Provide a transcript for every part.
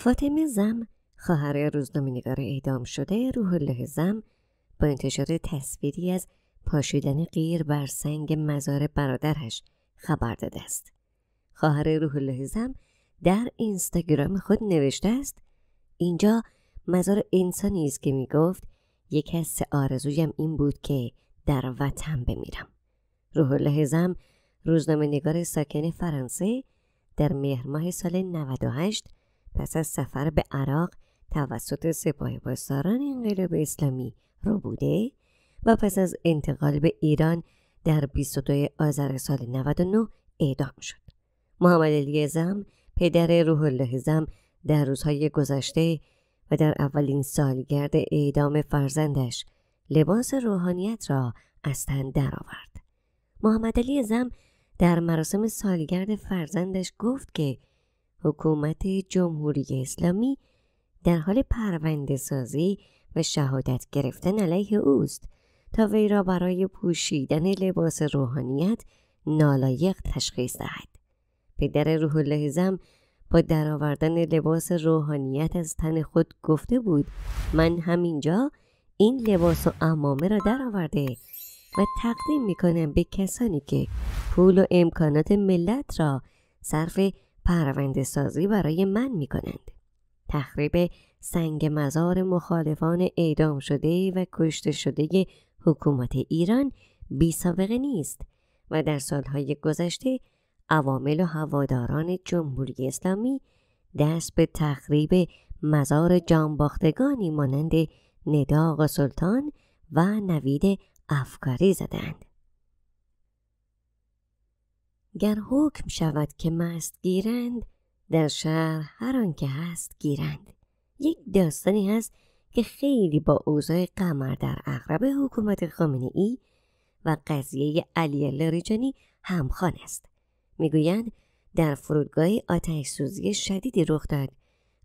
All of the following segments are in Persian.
فاطمه زم خواهر نگار اعدام شده روح الله زم با انتشار تصویری از پاشیدن غیر بر سنگ مزار برادرش خبر داده است خواهر روح الله زم در اینستاگرام خود نوشته است اینجا مزار انسانی است که میگفت یکی از سه آرزویم این بود که در وطن بمیرم روح الله زم روزنامه نگار ساکن فرانسه در مهر ماه سال 98 پس از سفر به عراق توسط سپاه پاسداران انقلاب اسلامی رو بوده و پس از انتقال به ایران در 22 آذر سال 99 اعدام شد. محمد علی زم پدر روح الله زم در روزهای گذشته و در اولین سالگرد اعدام فرزندش لباس روحانیت را از تن درآورد. محمد علی زم در مراسم سالگرد فرزندش گفت که حکومت جمهوری اسلامی در حال پرونده سازی و شهادت گرفتن علیه اوست تا وی را برای پوشیدن لباس روحانیت نالایق تشخیص دهد. پدر روح الله زم با درآوردن لباس روحانیت از تن خود گفته بود من همینجا این لباس و امامه را درآورده و تقدیم میکنم به کسانی که پول و امکانات ملت را صرف پرونده سازی برای من می کنند. تخریب سنگ مزار مخالفان اعدام شده و کشته شده حکومت ایران بی سابقه نیست و در سالهای گذشته عوامل و هواداران جمهوری اسلامی دست به تخریب مزار جانباختگانی مانند ندا آقا سلطان و نوید افکاری زدند. گر حکم شود که مست گیرند در شهر هر که هست گیرند یک داستانی هست که خیلی با اوضاع قمر در اغرب حکومت خامنه ای و قضیه علی لاریجانی همخوان است میگویند در فرودگاه آتش سوزی شدیدی رخ داد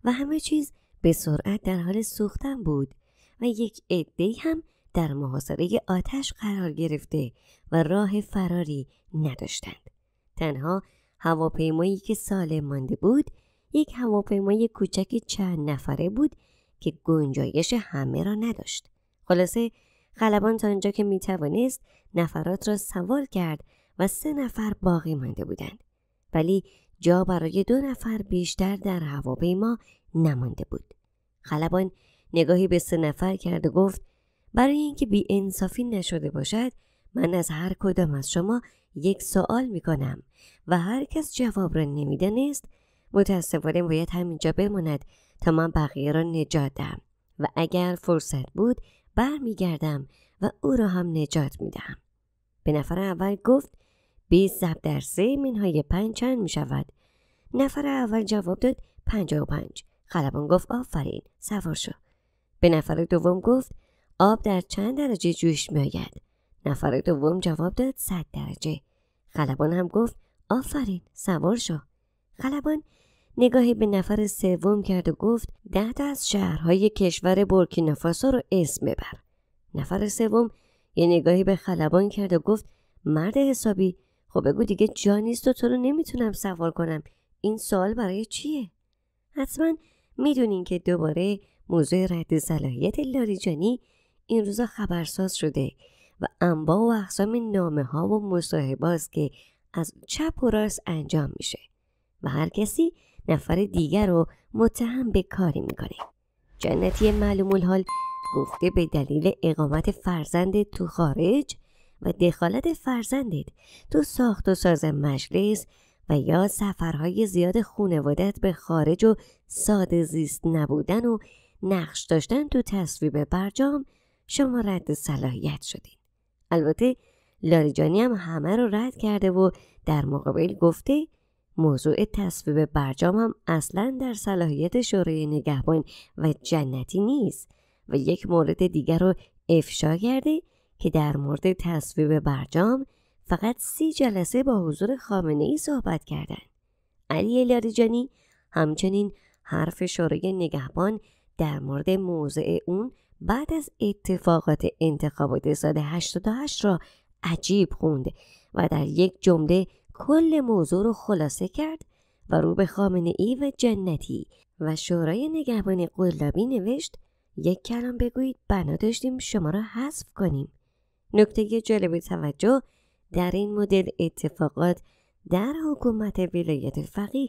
و همه چیز به سرعت در حال سوختن بود و یک عدهای هم در محاصره آتش قرار گرفته و راه فراری نداشتند تنها هواپیمایی که سالم مانده بود یک هواپیمای کوچک چند نفره بود که گنجایش همه را نداشت خلاصه خلبان تا آنجا که می توانست نفرات را سوار کرد و سه نفر باقی مانده بودند ولی جا برای دو نفر بیشتر در هواپیما نمانده بود خلبان نگاهی به سه نفر کرد و گفت برای اینکه بی انصافی نشده باشد من از هر کدام از شما یک سوال کنم و هر کس جواب را نمیدانست متاسفانه باید همینجا بماند تا من بقیه را نجات دهم و اگر فرصت بود برمیگردم و او را هم نجات میدهم به نفر اول گفت 20 ضرب در سه منهای پنج چند می شود نفر اول جواب داد 55 خلبان گفت آفرین سوار شو به نفر دوم گفت آب در چند درجه جوش آید نفر دوم جواب داد صد درجه خلبان هم گفت آفرین سوار شو خلبان نگاهی به نفر سوم کرد و گفت ده تا از شهرهای کشور برکینافاسو رو اسم ببر نفر سوم یه نگاهی به خلبان کرد و گفت مرد حسابی خب بگو دیگه جا نیست و تو رو نمیتونم سوار کنم این سوال برای چیه حتما میدونین که دوباره موضوع رد صلاحیت لاریجانی این روزا خبرساز شده و انواع و اقسام نامه ها و مصاحبه است که از چپ و راست انجام میشه و هر کسی نفر دیگر رو متهم به کاری میکنه جنتی معلوم الحال گفته به دلیل اقامت فرزند تو خارج و دخالت فرزندت تو ساخت و ساز مجلس و یا سفرهای زیاد خونوادت به خارج و ساده زیست نبودن و نقش داشتن تو تصویب برجام شما رد صلاحیت شدید. البته لاریجانی هم همه رو رد کرده و در مقابل گفته موضوع تصویب برجام هم اصلا در صلاحیت شورای نگهبان و جنتی نیست و یک مورد دیگر رو افشا کرده که در مورد تصویب برجام فقط سی جلسه با حضور خامنه ای صحبت کردند. علی لاریجانی همچنین حرف شورای نگهبان در مورد موضع اون بعد از اتفاقات انتخابات سال 88 را عجیب خوند و در یک جمله کل موضوع رو خلاصه کرد و رو به خامنه ای و جنتی و شورای نگهبان قلابی نوشت یک کلام بگویید بنا داشتیم شما را حذف کنیم نکته جالب توجه در این مدل اتفاقات در حکومت ولایت فقیه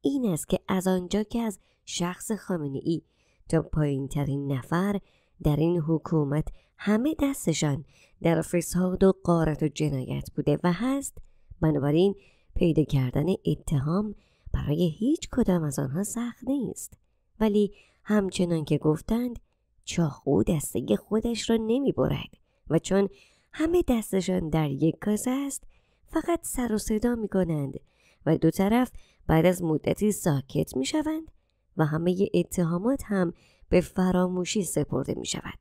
این است که از آنجا که از شخص خامنه ای تا پایین ترین نفر در این حکومت همه دستشان در فساد و قارت و جنایت بوده و هست بنابراین پیدا کردن اتهام برای هیچ کدام از آنها سخت نیست ولی همچنان که گفتند چاخو دسته خودش را نمی برد و چون همه دستشان در یک کاسه است فقط سر و صدا می کنند و دو طرف بعد از مدتی ساکت می شوند و همه اتهامات هم به فراموشی سپرده می شود.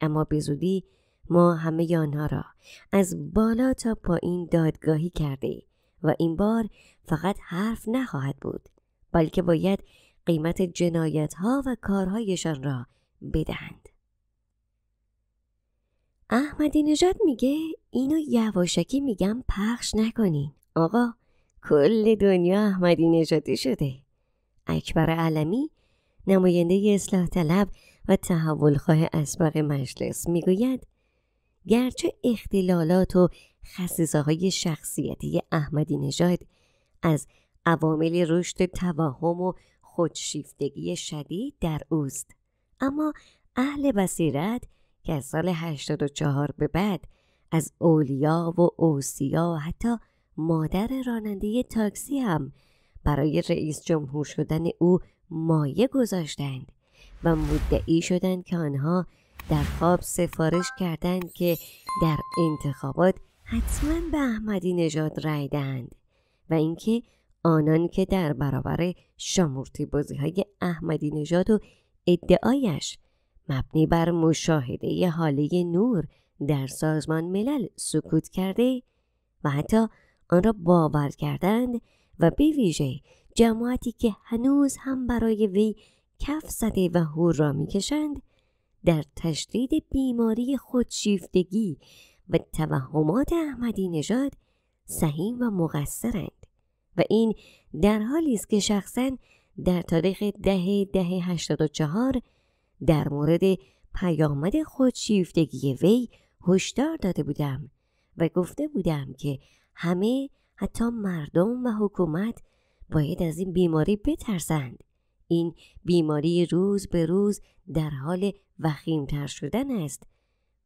اما زودی ما همه آنها را از بالا تا پایین دادگاهی کرده و این بار فقط حرف نخواهد بود بلکه باید قیمت جنایت ها و کارهایشان را بدهند. احمدی نژاد میگه اینو یواشکی میگم پخش نکنین. آقا کل دنیا احمدی نژادی شده. اکبر علمی نماینده اصلاح طلب و تحولخواه اسبق مجلس میگوید گرچه اختلالات و خصیصه های شخصیتی احمدی نژاد از عوامل رشد توهم و خودشیفتگی شدید در اوست اما اهل بصیرت که از سال 84 به بعد از اولیا و اوسیا و حتی مادر راننده تاکسی هم برای رئیس جمهور شدن او مایه گذاشتند و مدعی شدند که آنها در خواب سفارش کردند که در انتخابات حتما به احمدی نژاد رای دهند و اینکه آنان که در برابر شامورتی بازی های احمدی نژاد و ادعایش مبنی بر مشاهده حاله نور در سازمان ملل سکوت کرده و حتی آن را باور کردند و به ویژه جماعتی که هنوز هم برای وی کف زده و هور را میکشند در تشدید بیماری خودشیفتگی و توهمات احمدی نژاد صحیح و مقصرند و این در حالی است که شخصا در تاریخ ده دهه 84 در مورد پیامد خودشیفتگی وی هشدار داده بودم و گفته بودم که همه حتی مردم و حکومت باید از این بیماری بترسند این بیماری روز به روز در حال وخیمتر شدن است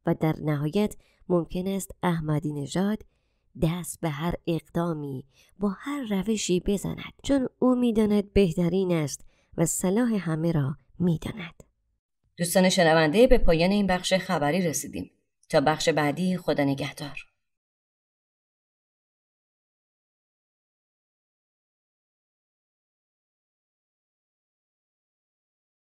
و در نهایت ممکن است احمدی نژاد دست به هر اقدامی با هر روشی بزند چون او میداند بهترین است و صلاح همه را میداند دوستان شنونده به پایان این بخش خبری رسیدیم تا بخش بعدی خدا نگهدار